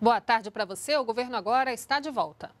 Boa tarde para você. O governo agora está de volta.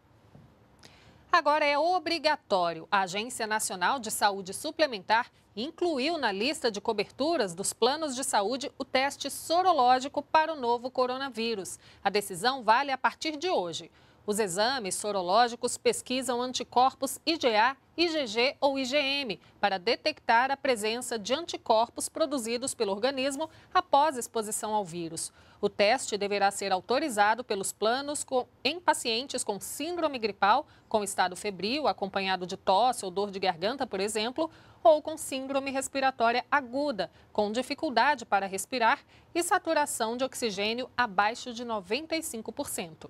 Agora é obrigatório. A Agência Nacional de Saúde Suplementar incluiu na lista de coberturas dos planos de saúde o teste sorológico para o novo coronavírus. A decisão vale a partir de hoje. Os exames sorológicos pesquisam anticorpos IgA, IgG ou IgM para detectar a presença de anticorpos produzidos pelo organismo após exposição ao vírus. O teste deverá ser autorizado pelos planos em pacientes com síndrome gripal, com estado febril, acompanhado de tosse ou dor de garganta, por exemplo, ou com síndrome respiratória aguda, com dificuldade para respirar e saturação de oxigênio abaixo de 95%.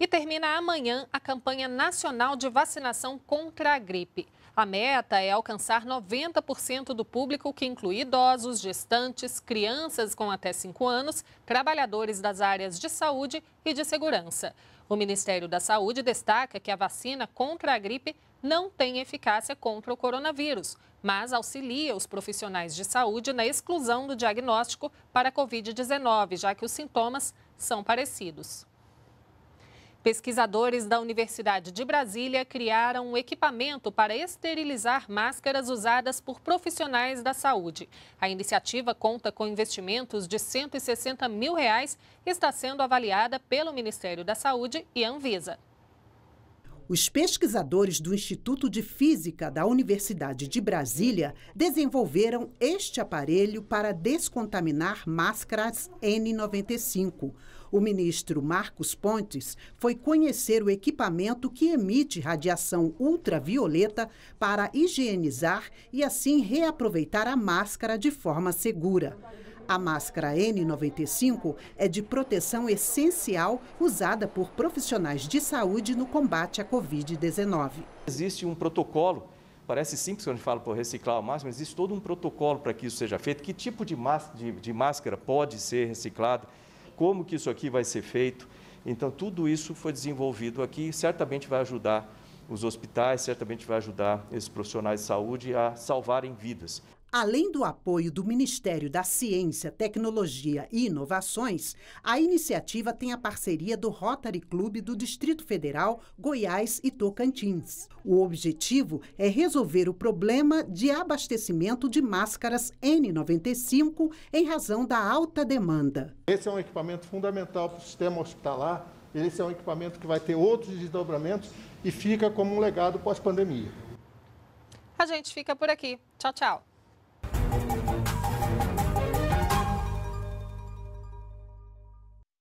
E termina amanhã a campanha nacional de vacinação contra a gripe. A meta é alcançar 90% do público, que inclui idosos, gestantes, crianças com até 5 anos, trabalhadores das áreas de saúde e de segurança. O Ministério da Saúde destaca que a vacina contra a gripe não tem eficácia contra o coronavírus, mas auxilia os profissionais de saúde na exclusão do diagnóstico para a Covid-19, já que os sintomas são parecidos. Pesquisadores da Universidade de Brasília criaram um equipamento para esterilizar máscaras usadas por profissionais da saúde. A iniciativa conta com investimentos de R$ 160 mil reais e está sendo avaliada pelo Ministério da Saúde e Anvisa. Os pesquisadores do Instituto de Física da Universidade de Brasília desenvolveram este aparelho para descontaminar máscaras N95. O ministro Marcos Pontes foi conhecer o equipamento que emite radiação ultravioleta para higienizar e assim reaproveitar a máscara de forma segura. A máscara N95 é de proteção essencial usada por profissionais de saúde no combate à Covid-19. Existe um protocolo Parece simples quando a gente fala para reciclar a máscara, mas existe todo um protocolo para que isso seja feito. Que tipo de, de, de máscara pode ser reciclada? Como que isso aqui vai ser feito? Então, tudo isso foi desenvolvido aqui e certamente vai ajudar os hospitais, certamente vai ajudar esses profissionais de saúde a salvarem vidas. Além do apoio do Ministério da Ciência, Tecnologia e Inovações, a iniciativa tem a parceria do Rotary Clube do Distrito Federal, Goiás e Tocantins. O objetivo é resolver o problema de abastecimento de máscaras N95 em razão da alta demanda. Esse é um equipamento fundamental para o sistema hospitalar, esse é um equipamento que vai ter outros desdobramentos e fica como um legado pós-pandemia. A gente fica por aqui. Tchau, tchau. Thank you.